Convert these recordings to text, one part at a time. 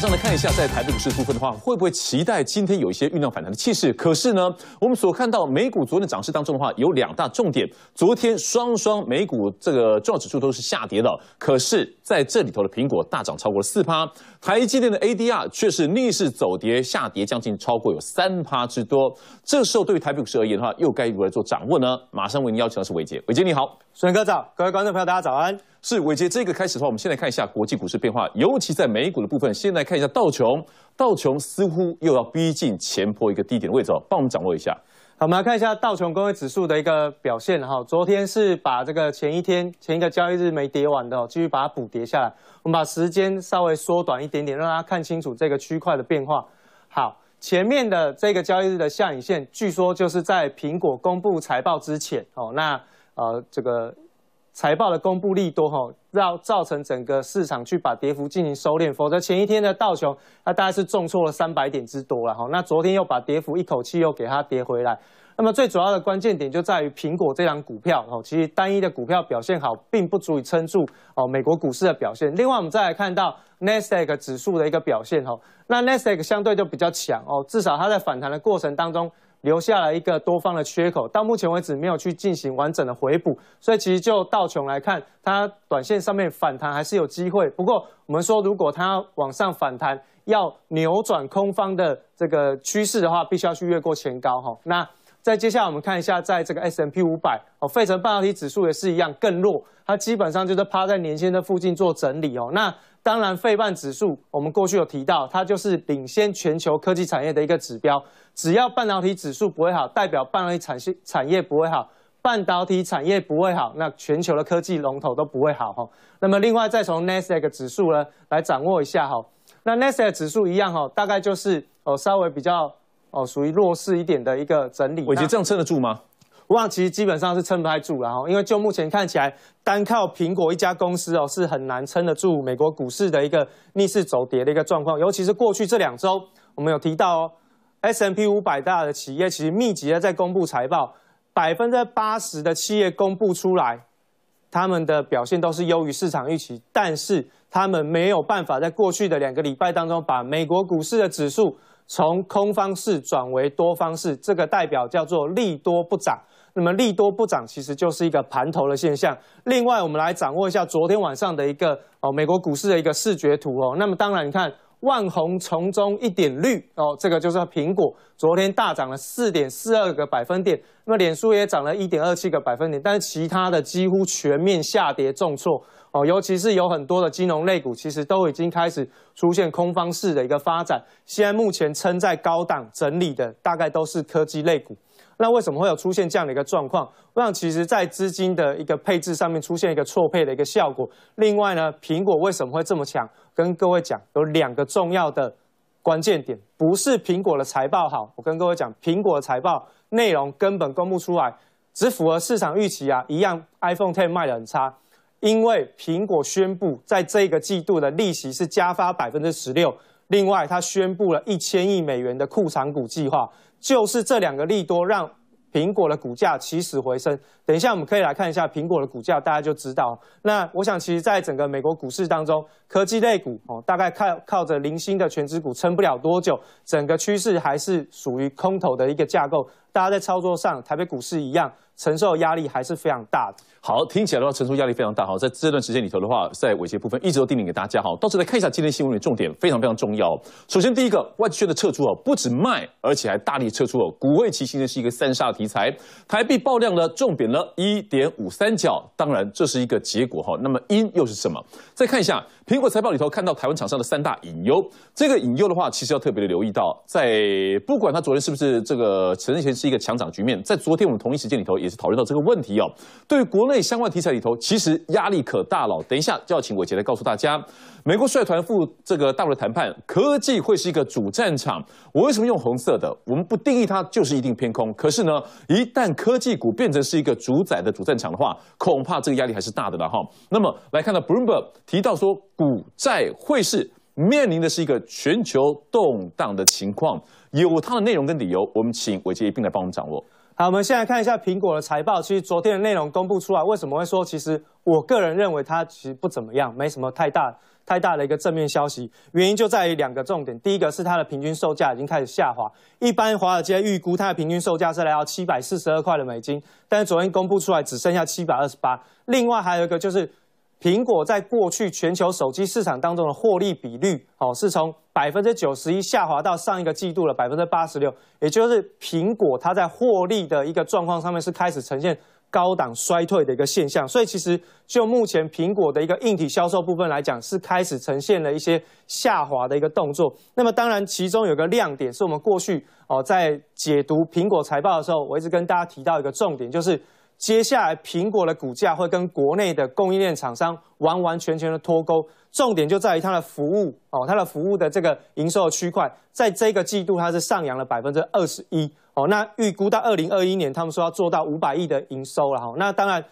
上来看一下，在台北股市部分的话，会不会期待今天有一些酝酿反弹的气势？可是呢，我们所看到美股昨天的涨势当中的话，有两大重点。昨天双双美股这个重要指数都是下跌的，可是在这里头的苹果大涨超过了四%。趴。台积电的 ADR 却是逆势走跌，下跌将近超过有三趴之多。这时候，对于台北股市而言的话，又该如何做掌握呢？马上为您邀请的是伟杰，伟杰你好，孙科长，各位观众朋友，大家早安。是伟杰，这个开始的话，我们先来看一下国际股市变化，尤其在美股的部分，先来看一下道琼，道琼似乎又要逼近前坡一个低点的位置，帮我们掌握一下。好，我们来看一下道琼工业指数的一个表现。哈。昨天是把这个前一天、前一个交易日没跌完的，继续把它补跌下来。我们把时间稍微缩短一点点，让大家看清楚这个区块的变化。好，前面的这个交易日的下影线，据说就是在苹果公布财报之前。哦，那呃，这个。财报的公布利多哈，让造成整个市场去把跌幅进行收敛，否则前一天的倒熊，它大概是重挫了三百点之多了哈。那昨天又把跌幅一口气又给它跌回来，那么最主要的关键点就在于苹果这张股票哦，其实单一的股票表现好，并不足以撑住哦美国股市的表现。另外我们再来看到 Nasdaq 指数的一个表现哈，那 Nasdaq 相对就比较强哦，至少它在反弹的过程当中。留下了一个多方的缺口，到目前为止没有去进行完整的回补，所以其实就道琼来看，它短线上面反弹还是有机会。不过我们说，如果它往上反弹，要扭转空方的这个趋势的话，必须要去越过前高哈。那。再接下来，我们看一下，在这个 S M P 五百哦，费城半导体指数也是一样，更弱。它基本上就是趴在年线的附近做整理哦。那当然，费半指数我们过去有提到，它就是领先全球科技产业的一个指标。只要半导体指数不会好，代表半导体产业产业不会好，半导体产业不会好，那全球的科技龙头都不会好哈。那么另外再从 Nasdaq 指数呢，来掌握一下哈。那 Nasdaq 指数一样哈，大概就是哦，稍微比较。哦，属于弱势一点的一个整理。我觉得这样撑得住吗？我想其实基本上是撑不太住了哈，因为就目前看起来，单靠苹果一家公司哦，是很难撑得住美国股市的一个逆势走跌的一个状况。尤其是过去这两周，我们有提到哦，S M P 五百大的企业其实密集的在公布财报，百分之八十的企业公布出来，他们的表现都是优于市场预期，但是他们没有办法在过去的两个礼拜当中把美国股市的指数。从空方式转为多方式，这个代表叫做利多不涨。那么利多不涨，其实就是一个盘头的现象。另外，我们来掌握一下昨天晚上的一个哦，美国股市的一个视觉图哦。那么当然，你看万红丛中一点绿哦，这个就是苹果昨天大涨了四点四二个百分点。那么脸书也涨了一点二七个百分点，但是其他的几乎全面下跌重挫。哦，尤其是有很多的金融类股，其实都已经开始出现空方式的一个发展。现在目前撑在高档整理的，大概都是科技类股。那为什么会有出现这样的一个状况？那其实，在资金的一个配置上面出现一个错配的一个效果。另外呢，苹果为什么会这么强？跟各位讲，有两个重要的关键点，不是苹果的财报好。我跟各位讲，苹果的财报内容根本公布出来，只符合市场预期啊，一样 iPhone 10卖的很差。因为苹果宣布，在这个季度的利息是加发百分之十六，另外它宣布了一千亿美元的库藏股计划，就是这两个利多让苹果的股价起死回生。等一下我们可以来看一下苹果的股价，大家就知道。那我想，其实在整个美国股市当中，科技类股哦，大概靠靠着零星的全值股撑不了多久，整个趋势还是属于空头的一个架构。大家在操作上，台北股市一样承受压力还是非常大的。好，听起来的话，承受压力非常大。哈。在这段时间里头的话，在尾节部分一直都定名给大家哈。好。到这来看一下今天新闻的重点，非常非常重要。首先第一个，外资的撤出哦，不止卖，而且还大力撤出哦。股汇齐形呢是一个三煞题材，台币爆量呢，重贬了1.53角。当然这是一个结果哈，那么因又是什么？再看一下。苹果财报里头看到台湾厂商的三大隐忧，这个隐忧的话，其实要特别的留意到，在不管他昨天是不是这个认前是一个强涨局面，在昨天我们同一时间里头也是讨论到这个问题哦。对于国内相关题材里头，其实压力可大了。等一下就要请伟杰来告诉大家，美国率团赴这个大陆谈判，科技会是一个主战场。我为什么用红色的？我们不定义它就是一定偏空。可是呢，一旦科技股变成是一个主宰的主战场的话，恐怕这个压力还是大的了哈。那么来看到 Bloomberg 提到说。股债汇市面临的是一个全球动荡的情况，有它的内容跟理由，我们请伟杰一并来帮我们掌握。好，我们先来看一下苹果的财报。其实昨天的内容公布出来，为什么会说？其实我个人认为它其实不怎么样，没什么太大太大的一个正面消息。原因就在于两个重点，第一个是它的平均售价已经开始下滑。一般华尔街预估它的平均售价是来到七百四十二块的美金，但是昨天公布出来只剩下七百二十八。另外还有一个就是。苹果在过去全球手机市场当中的获利比率，哦，是从百分之九十一下滑到上一个季度的百分之八十六，也就是苹果它在获利的一个状况上面是开始呈现高档衰退的一个现象。所以其实就目前苹果的一个硬体销售部分来讲，是开始呈现了一些下滑的一个动作。那么当然其中有个亮点，是我们过去哦在解读苹果财报的时候，我一直跟大家提到一个重点，就是。接下来，苹果的股价会跟国内的供应链厂商完完全全的脱钩，重点就在于它的服务哦，它的服务的这个营收的区块，在这个季度它是上扬了百分之二十一哦，那预估到二零二一年，他们说要做到五百亿的营收了哈，那当然。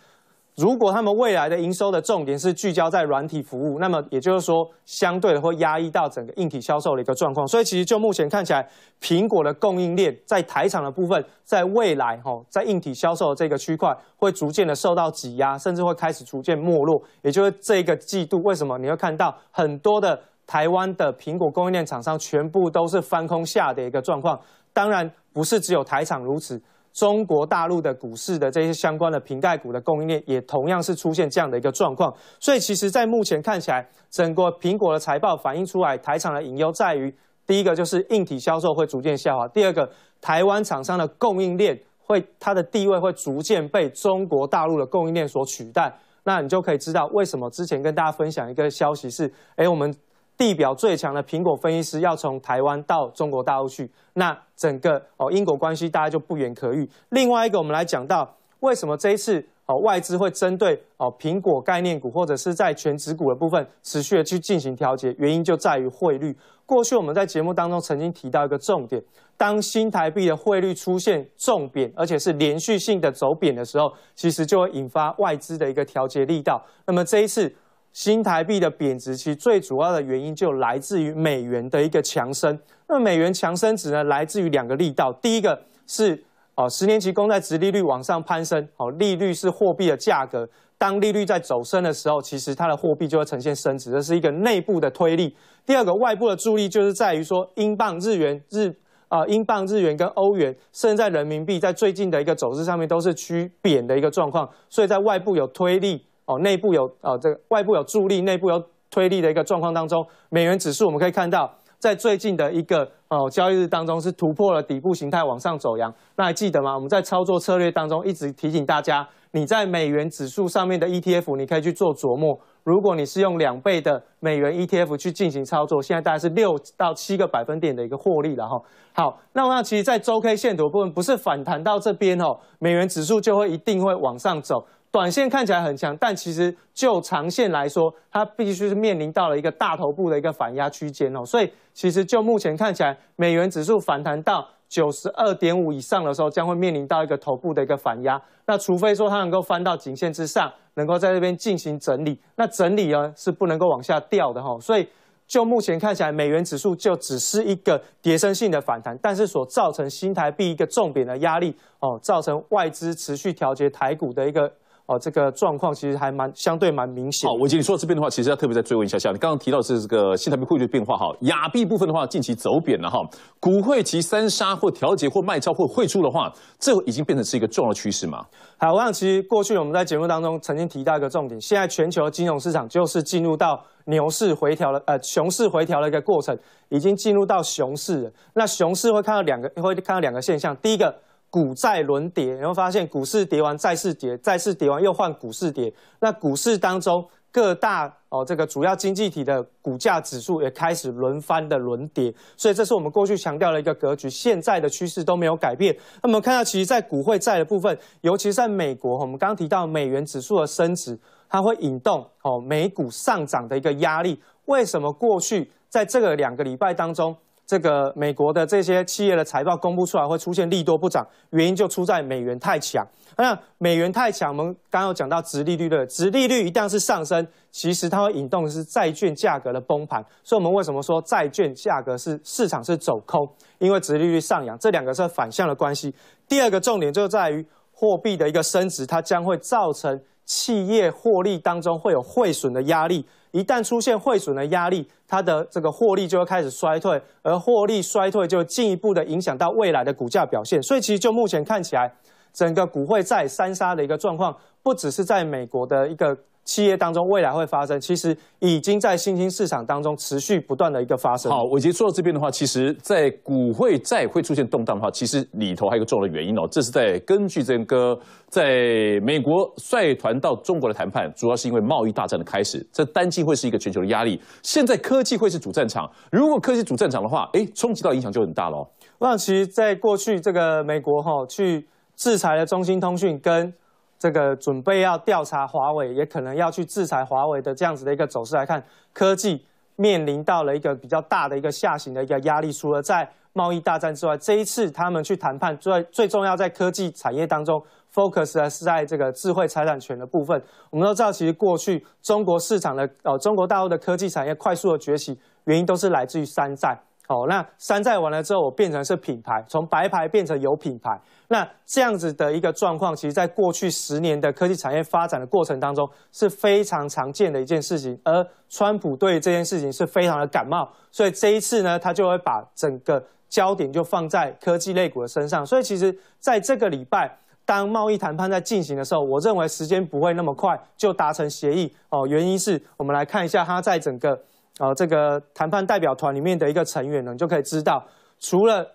如果他们未来的营收的重点是聚焦在软体服务，那么也就是说，相对的会压抑到整个硬体销售的一个状况。所以其实就目前看起来，苹果的供应链在台厂的部分，在未来哦，在硬体销售这个区块会逐渐的受到挤压，甚至会开始逐渐没落。也就是这个季度，为什么你会看到很多的台湾的苹果供应链厂商全部都是翻空下的一个状况？当然，不是只有台厂如此。中国大陆的股市的这些相关的瓶盖股的供应链，也同样是出现这样的一个状况。所以，其实，在目前看起来，整个苹果的财报反映出来，台厂的隐忧在于：第一个就是硬体销售会逐渐下滑；第二个，台湾厂商的供应链会它的地位会逐渐被中国大陆的供应链所取代。那你就可以知道，为什么之前跟大家分享一个消息是：哎，我们。地表最强的苹果分析师要从台湾到中国大陆去，那整个哦因果关系大家就不言可喻。另外一个，我们来讲到为什么这一次哦外资会针对哦苹果概念股或者是在全职股的部分持续的去进行调节，原因就在于汇率。过去我们在节目当中曾经提到一个重点，当新台币的汇率出现重贬，而且是连续性的走贬的时候，其实就会引发外资的一个调节力道。那么这一次。新台币的贬值，其实最主要的原因就来自于美元的一个强升。那美元强升指呢，来自于两个力道。第一个是哦，十年期公债殖利率往上攀升，好，利率是货币的价格，当利率在走升的时候，其实它的货币就会呈现升值，这是一个内部的推力。第二个外部的助力，就是在于说，英镑、日元、日啊，英镑、日元跟欧元，甚至在人民币，在最近的一个走势上面都是趋贬的一个状况，所以在外部有推力。哦，内部有啊，这外部有助力，内部有推力的一个状况当中，美元指数我们可以看到，在最近的一个哦交易日当中是突破了底部形态往上走阳。那还记得吗？我们在操作策略当中一直提醒大家，你在美元指数上面的 ETF 你可以去做琢磨。如果你是用两倍的美元 ETF 去进行操作，现在大概是六到七个百分点的一个获利了哈。好，那那其实在周 K 线图部分不是反弹到这边哦，美元指数就会一定会往上走。短线看起来很强，但其实就长线来说，它必须是面临到了一个大头部的一个反压区间哦。所以其实就目前看起来，美元指数反弹到九十二点五以上的时候，将会面临到一个头部的一个反压。那除非说它能够翻到颈线之上，能够在这边进行整理，那整理呢是不能够往下掉的哈。所以就目前看起来，美元指数就只是一个跌升性的反弹，但是所造成新台币一个重贬的压力哦，造成外资持续调节台股的一个。哦，这个状况其实还蛮相对蛮明显。好，我已你说这边的话，其实要特别再追问一下下，你刚刚提到是这个新台币汇率变化哈，亚币部分的话近期走贬了哈，股汇期三杀或调节或卖超或汇出的话，这已经变成是一个重要趋势嘛？好，我想其实过去我们在节目当中曾经提到一个重点，现在全球金融市场就是进入到牛市回调了，呃，熊市回调的一个过程，已经进入到熊市了。那熊市会看到两个，会看到两个现象，第一个。股债轮跌，然后发现股市跌完，债市跌，债市跌完又换股市跌。那股市当中各大哦这个主要经济体的股价指数也开始轮番的轮跌，所以这是我们过去强调的一个格局，现在的趋势都没有改变。那我看到，其实，在股汇债的部分，尤其在美国，我们刚刚提到美元指数的升值，它会引动哦美股上涨的一个压力。为什么过去在这个两个礼拜当中？这个美国的这些企业的财报公布出来会出现利多不涨，原因就出在美元太强。那美元太强，我们刚刚讲到殖利率的，殖利率一旦是上升，其实它会引动的是债券价格的崩盘。所以，我们为什么说债券价格是市场是走空？因为殖利率上扬，这两个是反向的关系。第二个重点就在于货币的一个升值，它将会造成企业获利当中会有汇损的压力。一旦出现汇损的压力，它的这个获利就会开始衰退，而获利衰退就进一步的影响到未来的股价表现。所以，其实就目前看起来，整个股汇债三杀的一个状况，不只是在美国的一个。企业当中未来会发生，其实已经在新兴市场当中持续不断的一个发生。好，我已经说到这边的话，其实，在股会债会出现动荡的话，其实里头还有一个重要的原因哦，这是在根据这个在美国率团到中国的谈判，主要是因为贸易大战的开始，这单季会是一个全球的压力。现在科技会是主战场，如果科技主战场的话，哎，冲击到影响就很大喽。那其在过去这个美国哈去制裁了中兴通讯跟。这个准备要调查华为，也可能要去制裁华为的这样子的一个走势来看，科技面临到了一个比较大的一个下行的一个压力。除了在贸易大战之外，这一次他们去谈判最最重要在科技产业当中，focus 是在这个智慧财产权的部分。我们都知道，其实过去中国市场的呃中国大陆的科技产业快速的崛起，原因都是来自于山寨。哦，那山寨完了之后，我变成是品牌，从白牌变成有品牌。那这样子的一个状况，其实在过去十年的科技产业发展的过程当中是非常常见的一件事情。而川普对这件事情是非常的感冒，所以这一次呢，他就会把整个焦点就放在科技类股的身上。所以其实在这个礼拜，当贸易谈判在进行的时候，我认为时间不会那么快就达成协议。哦，原因是我们来看一下它在整个。啊，这个谈判代表团里面的一个成员呢，你就可以知道，除了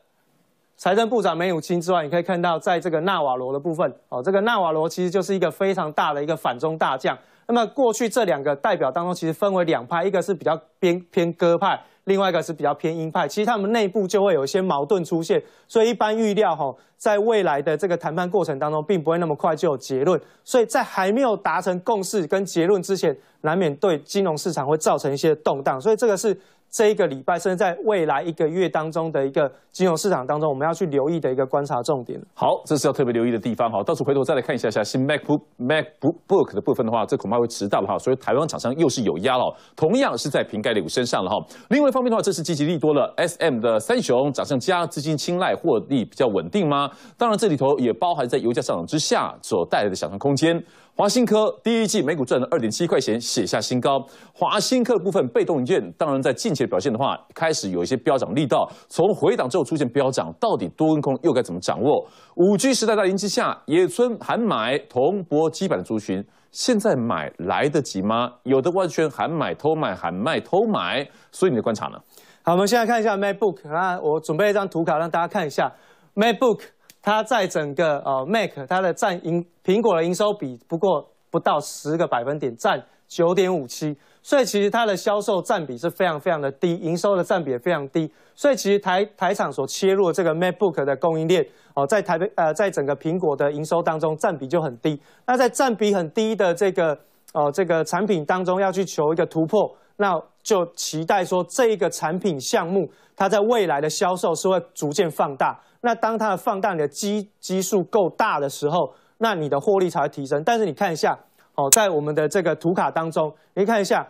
财政部长梅努钦之外，你可以看到，在这个纳瓦罗的部分，哦，这个纳瓦罗其实就是一个非常大的一个反中大将。那么过去这两个代表当中，其实分为两派，一个是比较偏偏鸽派。另外一个是比较偏鹰派，其实他们内部就会有一些矛盾出现，所以一般预料哈，在未来的这个谈判过程当中，并不会那么快就有结论，所以在还没有达成共识跟结论之前，难免对金融市场会造成一些动荡，所以这个是。这一个礼拜，甚至在未来一个月当中的一个金融市场当中，我们要去留意的一个观察重点。好，这是要特别留意的地方哈。到时回头再来看一下，下新 MacBook、MacBook 的部分的话，这恐怕会迟到了哈。所以台湾厂商又是有压了，同样是在瓶盖的股身上了哈。另外一方面的话，这是积极利多了，SM 的三雄掌上加，资金青睐，获利比较稳定吗？当然，这里头也包含在油价上涨之下所带来的想象空间。华新科第一季每股赚了二点七块钱，写下新高。华新科部分被动基当然在近期表现的话，开始有一些飙涨力道。从回档之后出现飙涨，到底多跟空又该怎么掌握？五 G 时代大临之下，野村喊买，同箔基板的族群，现在买来得及吗？有的外圈喊买偷买，喊卖偷买，所以你的观察呢？好，我们现在看一下 MacBook 啊，我准备一张图卡让大家看一下 MacBook。它在整个呃 Mac，它的占营苹果的营收比不过不到十个百分点，占九点五七，所以其实它的销售占比是非常非常的低，营收的占比也非常低，所以其实台台厂所切入这个 MacBook 的供应链，哦，在台呃在整个苹果的营收当中占比就很低，那在占比很低的这个哦这个产品当中要去求一个突破，那就期待说这个产品项目它在未来的销售是会逐渐放大。那当它的放大你的基基数够大的时候，那你的获利才会提升。但是你看一下，哦，在我们的这个图卡当中，你看一下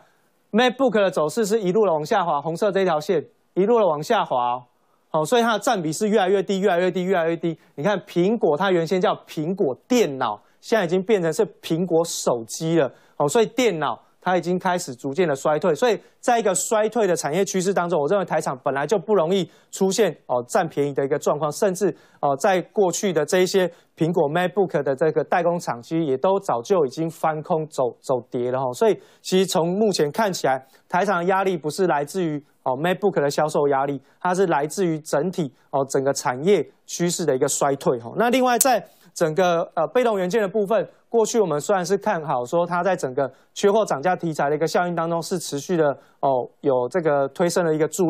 ，MacBook 的走势是一路的往下滑，红色这一条线一路的往下滑，哦，所以它的占比是越来越低，越来越低，越来越低。你看苹果，它原先叫苹果电脑，现在已经变成是苹果手机了，哦，所以电脑。它已经开始逐渐的衰退，所以在一个衰退的产业趋势当中，我认为台厂本来就不容易出现哦占便宜的一个状况，甚至哦在过去的这一些苹果 MacBook 的这个代工厂，其实也都早就已经翻空走走跌了哈。所以其实从目前看起来，台厂的压力不是来自于哦 MacBook 的销售压力，它是来自于整体哦整个产业趋势的一个衰退哈。那另外在整个呃被动元件的部分。过去我们虽然是看好说它在整个缺货涨价题材的一个效应当中是持续的哦，有这个推升的一个助